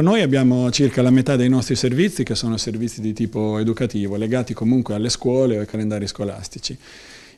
Noi abbiamo circa la metà dei nostri servizi che sono servizi di tipo educativo, legati comunque alle scuole o ai calendari scolastici.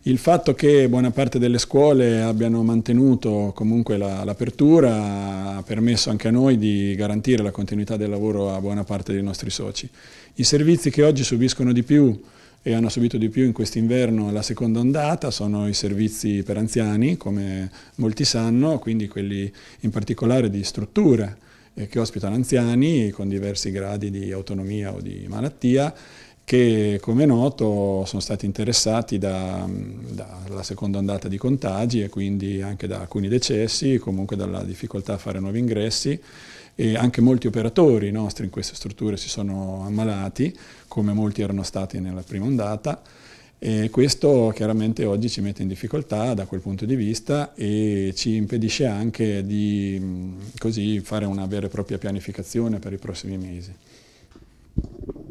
Il fatto che buona parte delle scuole abbiano mantenuto comunque l'apertura ha permesso anche a noi di garantire la continuità del lavoro a buona parte dei nostri soci. I servizi che oggi subiscono di più e hanno subito di più in quest'inverno la seconda ondata sono i servizi per anziani, come molti sanno, quindi quelli in particolare di struttura eh, che ospitano anziani con diversi gradi di autonomia o di malattia che come è noto sono stati interessati dalla da seconda ondata di contagi e quindi anche da alcuni decessi, comunque dalla difficoltà a fare nuovi ingressi e anche molti operatori nostri in queste strutture si sono ammalati, come molti erano stati nella prima ondata e questo chiaramente oggi ci mette in difficoltà da quel punto di vista e ci impedisce anche di così, fare una vera e propria pianificazione per i prossimi mesi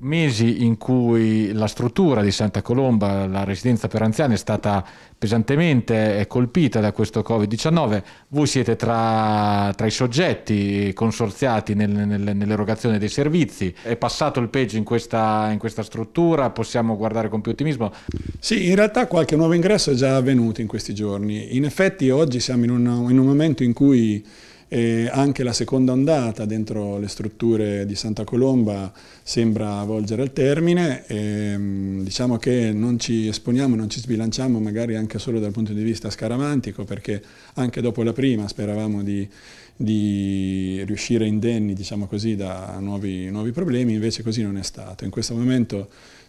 mesi in cui la struttura di Santa Colomba, la residenza per anziani, è stata pesantemente colpita da questo Covid-19. Voi siete tra, tra, i soggetti consorziati nel, nel, nell'erogazione dei servizi. È passato il peggio in questa, in questa, struttura? Possiamo guardare con più ottimismo? Sì, in realtà qualche nuovo ingresso è già avvenuto in questi giorni. In effetti oggi siamo in un, in un momento in cui e anche la seconda ondata dentro le strutture di Santa Colomba sembra volgere al termine, e, mm, diciamo che non ci esponiamo, non ci sbilanciamo magari anche solo dal punto di vista scaramantico perché anche dopo la prima speravamo di, di riuscire indenni diciamo così, da nuovi, nuovi problemi, invece così non è stato. In questo momento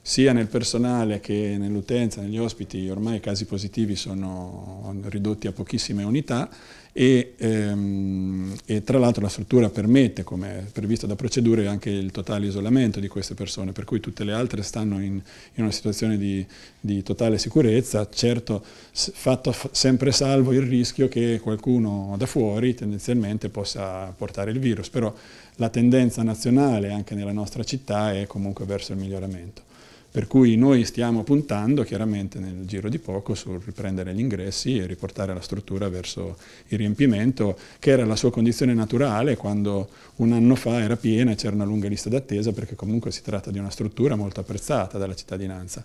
sia nel personale che nell'utenza, negli ospiti, ormai i casi positivi sono ridotti a pochissime unità e, ehm, e tra l'altro la struttura permette, come previsto da procedure, anche il totale isolamento di queste persone, per cui tutte le altre stanno in, in una situazione di, di, totale sicurezza, certo fatto sempre salvo il rischio che qualcuno da fuori tendenzialmente possa portare il virus, però la tendenza nazionale anche nella nostra città è comunque verso il miglioramento. Per cui noi stiamo puntando chiaramente nel giro di poco sul riprendere gli ingressi e riportare la struttura verso il riempimento, che era la sua condizione naturale quando un anno fa era piena e c'era una lunga lista d'attesa perché comunque si tratta di una struttura molto apprezzata dalla cittadinanza.